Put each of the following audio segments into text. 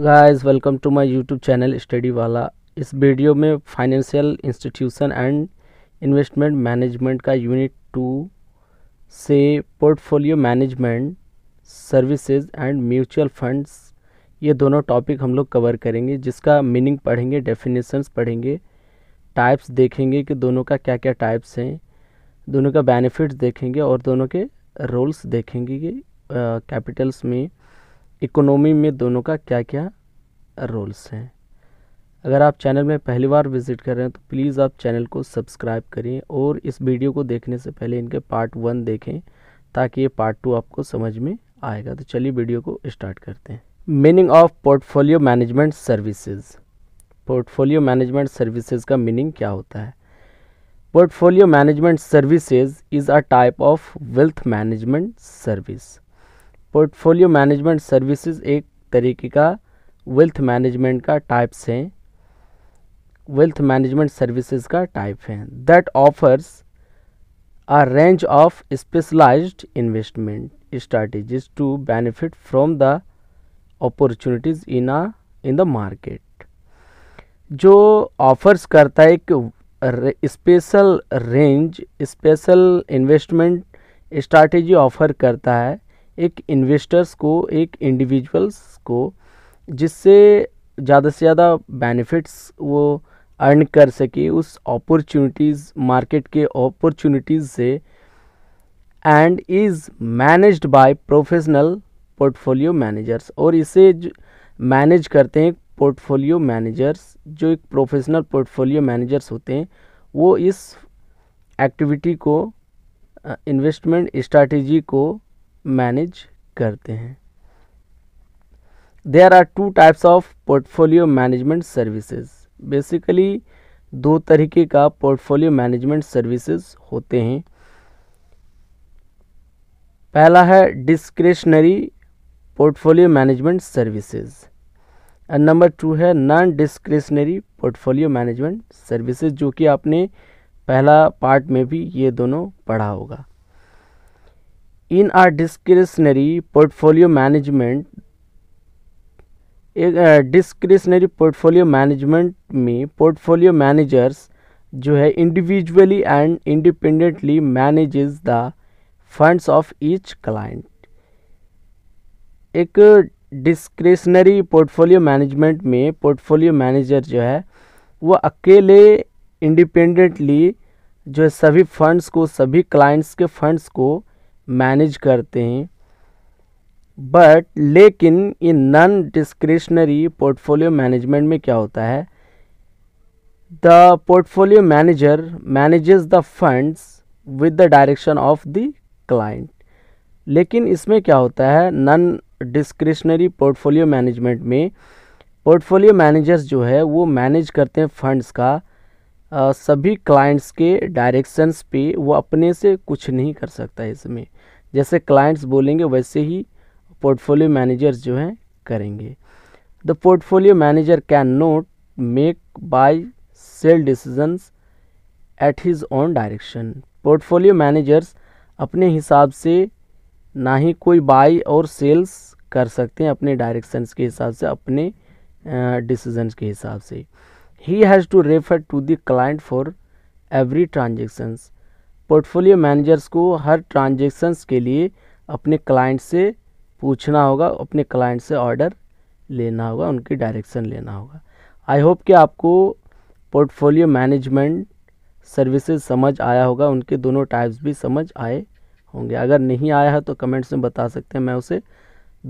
guys welcome to my YouTube channel study वाला इस video में financial institution and investment management का unit two से portfolio management services and mutual funds ये दोनों टॉपिक हम लोग कवर करेंगे जिसका मीनिंग पढ़ेंगे डेफिनेशंस पढ़ेंगे टाइप्स देखेंगे कि दोनों का क्या क्या टाइप्स हैं दोनों का बेनिफिट्स देखेंगे और दोनों के रोल्स देखेंगे कि कैपिटल्स में इकोनॉमी में दोनों का क्या क्या रोल्स हैं अगर आप चैनल में पहली बार विज़िट कर रहे हैं तो प्लीज़ आप चैनल को सब्सक्राइब करें और इस वीडियो को देखने से पहले इनके पार्ट वन देखें ताकि ये पार्ट टू आपको समझ में आएगा तो चलिए वीडियो को स्टार्ट करते हैं meaning of portfolio management services portfolio management services का मीनिंग क्या होता है portfolio management services is a type of wealth management service portfolio management services एक तरीके का वेल्थ मैनेजमेंट का टाइप्स हैं वेल्थ मैनेजमेंट सर्विसेज का टाइप है that offers a range of specialised investment strategies to benefit from the opportunities in ah in the market जो offers करता है एक special range special investment strategy offer करता है एक इन्वेस्टर्स को एक इंडिविजुअल्स को जिससे ज़्यादा से ज़्यादा बेनिफिट्स वो अर्न कर सके उस अपॉर्चुनिटीज़ मार्केट के अपॉर्चुनिटीज़ से and is managed by professional portfolio managers और इसे मैनेज करते हैं पोर्टफोलियो मैनेजर्स जो एक प्रोफेशनल पोर्टफोलियो मैनेजर्स होते हैं वो इस एक्टिविटी को इन्वेस्टमेंट स्ट्रैटेजी को मैनेज करते हैं there are two types of portfolio management services basically दो तरीके का पोर्टफोलियो मैनेजमेंट सर्विसेज होते हैं पहला है discretionary portfolio management services and number two है non discretionary portfolio management services जो कि आपने पहला पार्ट में भी ये दोनों पढ़ा होगा इन आर डिस्क्रिशनरी पोर्टफोलियो मैनेजमेंट एक डिस्क्रिशनरी पोर्टफोलियो मैनेजमेंट में पोर्टफोलियो मैनेजर्स जो है individually and independently manages the funds of each client एक डिस्क्रिशनरी पोर्टफोलियो मैनेजमेंट में पोर्टफोलियो मैनेजर जो है वो अकेले इंडिपेंडेंटली जो है सभी फंड्स को सभी क्लाइंट्स के फंड्स को मैनेज करते हैं बट लेकिन ये नॉन डिस्क्रिशनरी पोर्टफोलियो मैनेजमेंट में क्या होता है the portfolio manager manages the funds with the direction of the client लेकिन इसमें क्या होता है नॉन डिस्क्रिशनरी पोर्टफोलियो मैनेजमेंट में पोर्टफोलियो मैनेजर्स जो है वो मैनेज करते हैं फंड्स का आ, सभी क्लाइंट्स के डायरेक्शंस पे वो अपने से कुछ नहीं कर सकता इसमें जैसे क्लाइंट्स बोलेंगे वैसे ही पोर्टफोलियो मैनेजर्स जो हैं करेंगे the portfolio manager can not make buy sell decisions at his own direction portfolio managers अपने हिसाब से ना ही कोई बाई और सेल्स कर सकते हैं अपने डायरेक्शंस के हिसाब से अपने डिसीजंस के हिसाब से ही has to refer to the client for every transactions portfolio managers को हर ट्रांजेक्शन्स के लिए अपने क्लाइंट से पूछना होगा अपने क्लाइंट से ऑर्डर लेना होगा उनकी डायरेक्शन लेना होगा आई होप कि आपको पोर्टफोलियो मैनेजमेंट सर्विसेज समझ आया होगा उनके दोनों टाइप्स भी समझ आए होंगे अगर नहीं आया है तो कमेंट्स में बता सकते हैं मैं उसे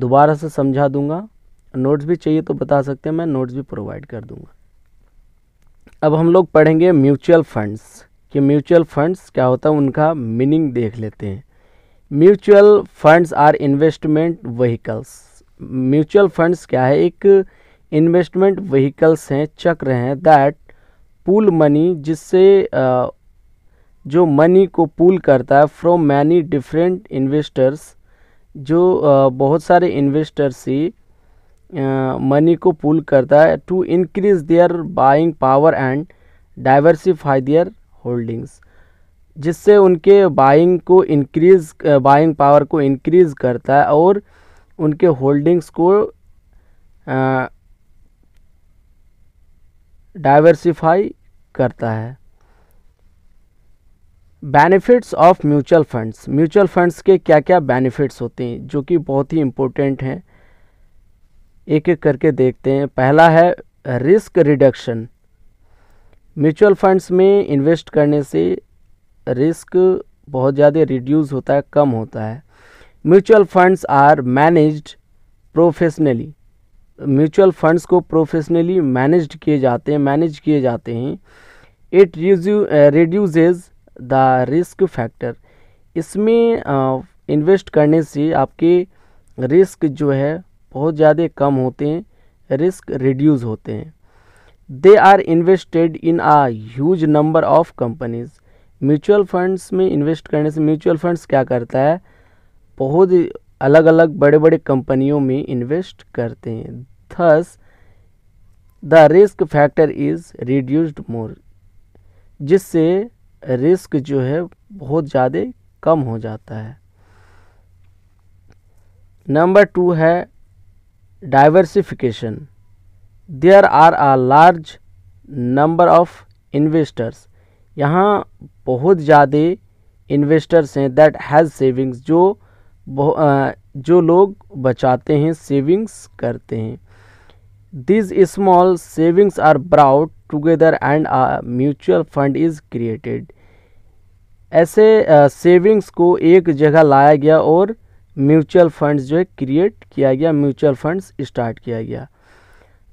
दोबारा से समझा दूंगा नोट्स भी चाहिए तो बता सकते हैं मैं नोट्स भी प्रोवाइड कर दूंगा अब हम लोग पढ़ेंगे म्यूचुअल फंड्स कि म्यूचुअल फंड्स क्या होता है उनका मीनिंग देख लेते हैं mutual funds are investment vehicles mutual funds क्या है एक इन्वेस्टमेंट वहीकल्स हैं चक्र हैं दैट पूल मनी जिससे जो मनी को पूल करता है फ्रॉम मैनी डिफरेंट इन्वेस्टर्स जो बहुत सारे इन्वेस्टर्स ही मनी को पूल करता है to increase their buying power and diversify their holdings जिससे उनके बाइंग को इंक्रीज़ बाइंग पावर को इंक्रीज़ करता है और उनके होल्डिंग्स को डाइवर्सिफाई करता है benefits of mutual funds mutual funds के क्या क्या बेनिफिट्स होते हैं जो कि बहुत ही इम्पोर्टेंट हैं एक एक करके देखते हैं पहला है रिस्क रिडक्शन म्यूचुअल फंड्स में इन्वेस्ट करने से रिस्क बहुत ज़्यादा रिड्यूस होता है कम होता है mutual funds are managed professionally mutual funds को प्रोफेशनली मैनेज्ड किए जाते हैं मैनेज किए जाते हैं it reduce the risk factor इसमें इन्वेस्ट करने से आपके रिस्क जो है बहुत ज़्यादा कम होते हैं रिस्क रिड्यूस होते हैं they are invested in a huge number of companies mutual funds में इन्वेस्ट करने से म्यूचुअल फंड्स क्या करता है बहुत अलग अलग बड़े बड़े कंपनियों में इन्वेस्ट करते हैं thus the risk factor is reduced more जिससे रिस्क जो है बहुत ज़्यादा कम हो जाता है नंबर टू है diversification there are a large number of investors यहाँ बहुत ज़्यादा इन्वेस्टर्स हैं दैट हैज़ सेविंग्स जो जो लोग बचाते हैं सेविंग्स करते हैं this small savings are brought together and a mutual fund is created ऐसे सेविंग्स uh, को एक जगह लाया गया और म्यूचुअल फंड्स जो है क्रिएट किया गया म्यूचुअल फंड्स स्टार्ट किया गया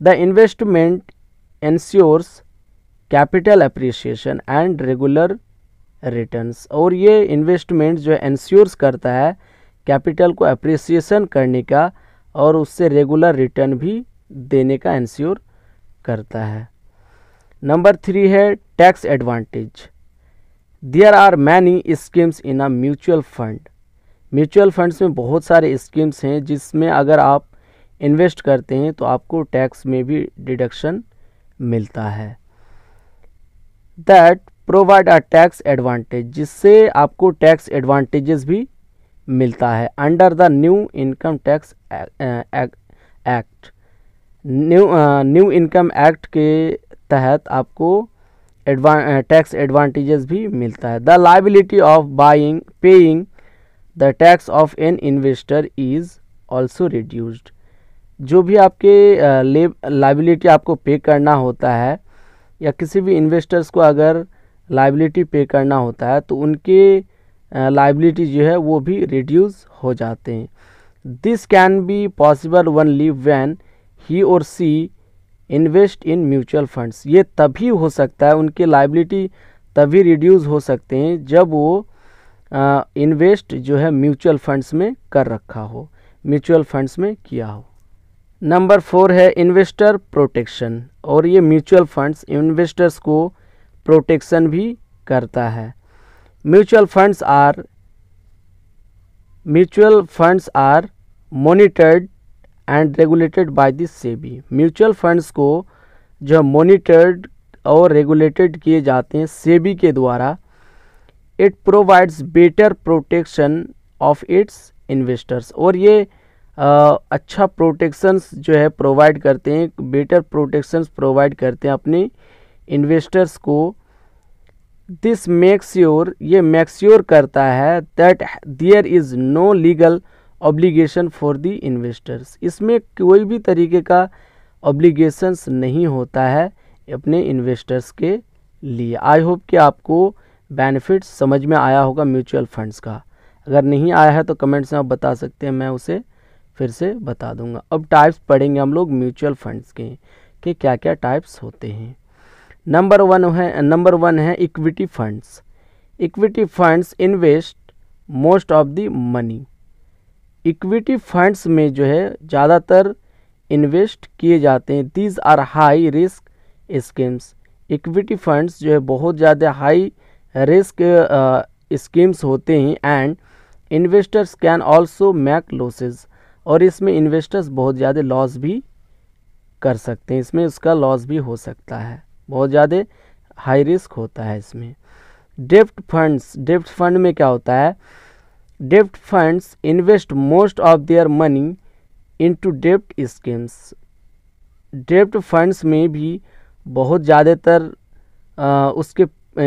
the investment insures capital appreciation and regular return और ये इन्वेस्टमेंट जो है इंश्योर्स करता है कैपिटल को अप्रिसिएशन करने का और उससे रेगुलर रिटर्न भी देने का इंश्योर करता है नंबर थ्री है tax advantage there are many schemes in a mutual fund mutual funds में बहुत सारे स्कीम्स हैं जिसमें अगर आप इन्वेस्ट करते हैं तो आपको टैक्स में भी डिडक्शन मिलता है that provide a tax advantage जिससे आपको टैक्स एडवांटेजेस भी मिलता है under the new income tax act new new income act के तहत आपको टैक्स एडवांटेजेस uh, भी मिलता है the liability of buying paying the tax of an investor is also reduced जो भी आपके लाइबिलिटी आपको पे करना होता है या किसी भी इन्वेस्टर्स को अगर लाइबिलिटी पे करना होता है तो उनके लाइबिलिटी जो है वो भी रिड्यूस हो जाते हैं this can be possible one live when he or she invest in mutual funds ये तभी हो सकता है उनके लाइबिलिटी तभी रिड्यूस हो सकते हैं जब वो इन्वेस्ट जो है म्यूचुअल फंड्स में कर रखा हो म्यूचुअल फंड्स में किया हो नंबर फोर है इन्वेस्टर प्रोटेक्शन और ये म्यूचुअल फंड्स इन्वेस्टर्स को प्रोटेक्शन भी करता है mutual funds are mutual funds are monitored and regulated by this SEBI mutual funds को जो मोनिटर्ड और रेगुलेटेड किए जाते हैं सेबी के द्वारा it provides better protection of its investors और ये अच्छा प्रोटेक्शंस जो है प्रोवाइड करते हैं बेटर प्रोटेक्शंस प्रोवाइड करते हैं अपने इन्वेस्टर्स को दिस मेक्स्योर ये मैक्स्योर करता है that there is no legal obligation for the investors इसमें कोई भी तरीके का ऑब्लिगेशंस नहीं होता है अपने इन्वेस्टर्स के लिए आई होप कि आपको बेनिफिट समझ में आया होगा म्यूचुअल फंड्स का अगर नहीं आया है तो कमेंट्स में आप बता सकते हैं मैं उसे फिर से बता दूंगा अब टाइप्स पढ़ेंगे हम लोग म्यूचुअल फंड्स के कि क्या क्या टाइप्स होते हैं नंबर वन है नंबर वन है equity funds equity funds invest most of the money equity funds में जो है ज़्यादातर इन्वेस्ट किए जाते हैं these are high risk schemes equity funds जो है बहुत ज़्यादा हाई रिस्क स्कीम्स होते हैं and investors can also make losses और इसमें इन्वेस्टर्स बहुत ज़्यादा लॉस भी कर सकते हैं इसमें उसका लॉस भी हो सकता है बहुत ज़्यादा हाई रिस्क होता है इसमें डेप्ट फंड्स डेफ्ट फंड में क्या होता है डेफ्ट funds invest most of their money into dept schemes dept funds में भी बहुत ज़्यादातर उसके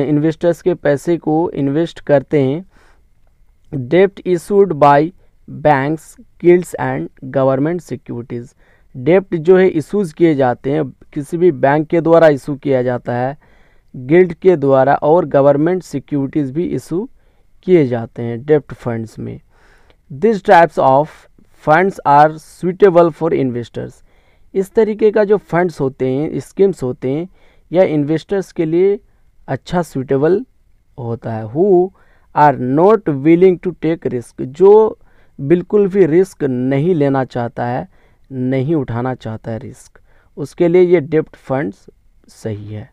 इन्वेस्टर्स के पैसे को इन्वेस्ट करते हैं डेप्ट issued by banks guilds and government securities डेप्ट जो है इशूज़ किए जाते हैं किसी भी बैंक के द्वारा इशू किया जाता है गिल्ड के द्वारा और गवर्नमेंट सिक्योरिटीज़ भी इशू किए जाते हैं डेप्ट फंड्स में this types of funds are suitable for investors इस तरीके का जो फंड्स होते हैं स्कीम्स होते हैं यह इन्वेस्टर्स के लिए अच्छा सुइटेबल होता है who are not willing to take risk जो बिल्कुल भी रिस्क नहीं लेना चाहता है नहीं उठाना चाहता है रिस्क उसके लिए ये डिप्ट फंड्स सही है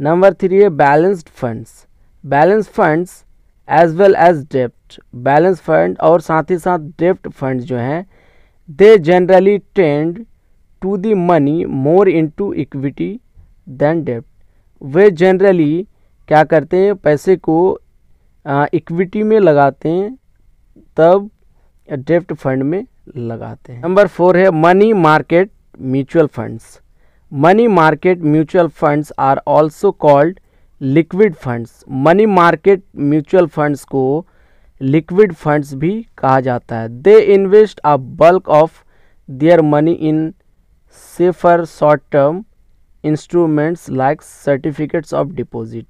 नंबर थ्री है balanced funds balance funds as well as डेप्ट बैलेंस फंड और साथ ही साथ डेप्ट फंड जो हैं they generally tend to the money more into equity than डेप्ट वे जनरली क्या करते हैं पैसे को इक्विटी में लगाते हैं तब डेप्ट फंड में लगाते हैं नंबर फोर है money market mutual funds money market mutual funds are also called liquid funds money market mutual funds को लिक्विड फंड्स भी कहा जाता है they invest a bulk of their money in safer short term instruments like certificates of deposit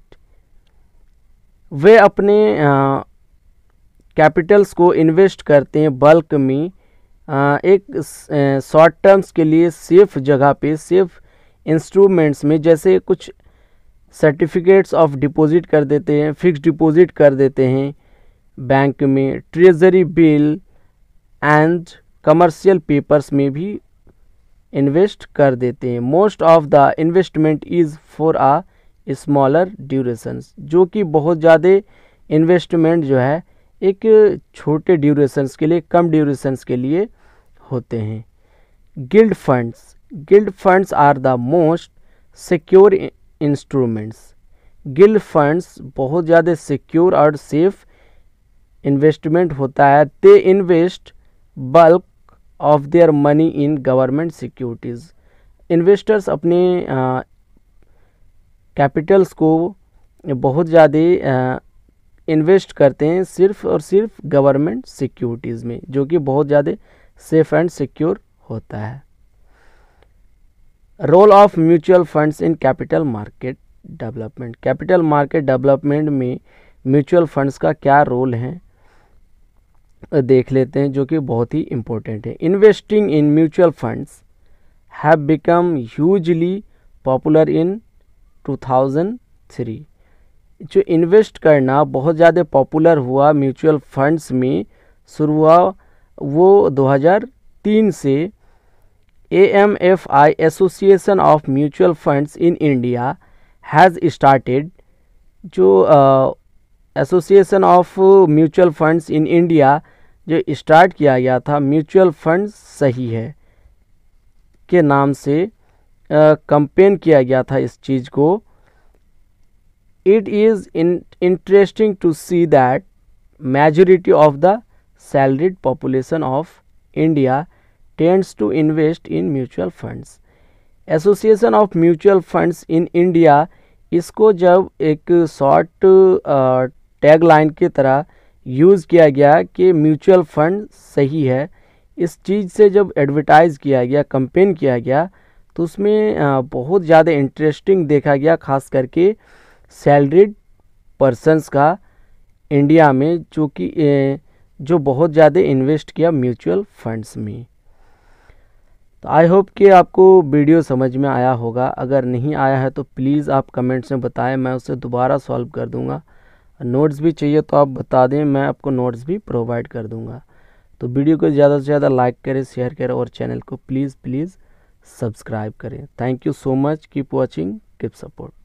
वे अपने आ, Capitals को invest करते हैं बल्क में आ, एक शॉर्ट टर्म्स के लिए सेफ जगह पे सेफ इंस्ट्रूमेंट्स में जैसे कुछ सर्टिफिकेट्स ऑफ डिपॉजिट कर देते हैं फिक्स डिपॉजिट कर देते हैं बैंक में treasury bill and commercial papers में भी इन्वेस्ट कर देते हैं most of the investment is for a smaller duration जो कि बहुत ज़्यादा इन्वेस्टमेंट जो है एक छोटे ड्यूरेशंस के लिए कम ड्यूरेशंस के लिए होते हैं gilt funds gilt funds are the most secure instruments gilt funds बहुत ज़्यादा सिक्योर और सेफ इन्वेस्टमेंट होता है they invest bulk of their money in government securities investors अपने कैपिटल्स को बहुत ज़्यादा इन्वेस्ट करते हैं सिर्फ और सिर्फ गवर्नमेंट सिक्योरिटीज़ में जो कि बहुत ज़्यादा सेफ एंड सिक्योर होता है role of mutual funds in capital market development capital market development में म्यूचुअल फंड्स का क्या रोल है देख लेते हैं जो कि बहुत ही इम्पोर्टेंट है investing in mutual funds have become hugely popular in 2003 जो इन्वेस्ट करना बहुत ज़्यादा पॉपुलर हुआ म्यूचुअल फंड्स में शुरू हुआ वो 2003 से A M F I association of mutual funds in India has started जो association of mutual funds in India जो स्टार्ट किया गया था म्यूचुअल फंड सही है के नाम से कंपेन किया गया था इस चीज़ को it is in interesting to see that majority of the salaried population of india tends to invest in mutual funds association of mutual funds in India इसको जब एक शॉर्ट टैग लाइन की तरह यूज़ किया गया कि म्यूचुअल फंड सही है इस चीज़ से जब एडवर्टाइज़ किया गया कंपेन किया गया तो उसमें बहुत ज़्यादा इंटरेस्टिंग देखा गया खास करके सैलरीड पर्सनस का इंडिया में जो कि जो बहुत ज़्यादा इन्वेस्ट किया म्यूचुअल फंड्स में तो आई होप कि आपको वीडियो समझ में आया होगा अगर नहीं आया है तो प्लीज़ आप कमेंट्स में बताएं मैं उसे दोबारा सॉल्व कर दूंगा नोट्स भी चाहिए तो आप बता दें मैं आपको नोट्स भी प्रोवाइड कर दूंगा तो वीडियो को ज़्यादा से ज़्यादा लाइक करें शेयर करें और चैनल को प्लीज़ प्लीज़ सब्सक्राइब करें thank you so much keep watching keep support